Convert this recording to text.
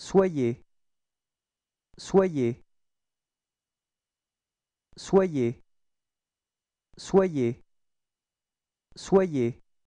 soyez soyez soyez soyez soyez